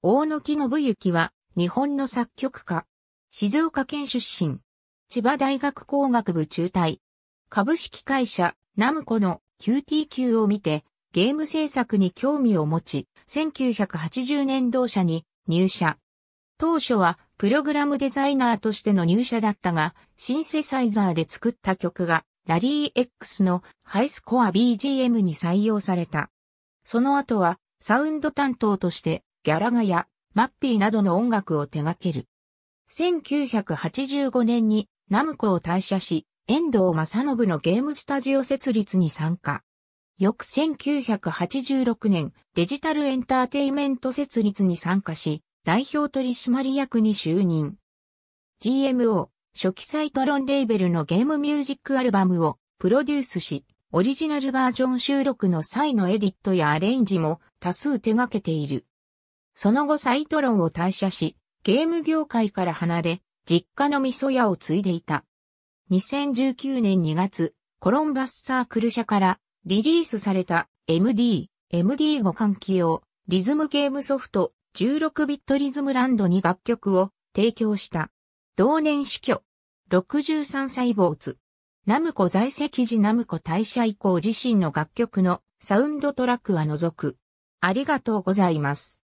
大野木信之は、日本の作曲家。静岡県出身。千葉大学工学部中退。株式会社、ナムコの QTQ を見て、ゲーム制作に興味を持ち、1980年同社に入社。当初は、プログラムデザイナーとしての入社だったが、シンセサイザーで作った曲が、ラリー X のハイスコア BGM に採用された。その後は、サウンド担当として、ギャラガやマッピーなどの音楽を手掛ける。1985年にナムコを退社し、遠藤正信のゲームスタジオ設立に参加。翌1986年、デジタルエンターテイメント設立に参加し、代表取締役に就任。GMO、初期サイトロンレーベルのゲームミュージックアルバムをプロデュースし、オリジナルバージョン収録の際のエディットやアレンジも多数手掛けている。その後サイトロンを退社し、ゲーム業界から離れ、実家の味噌屋を継いでいた。2019年2月、コロンバスサークル社からリリースされた MD、MD 互換機用リズムゲームソフト16ビットリズムランドに楽曲を提供した。同年死去。63歳主。ナムコ在籍時ナムコ退社以降自身の楽曲のサウンドトラックは除く。ありがとうございます。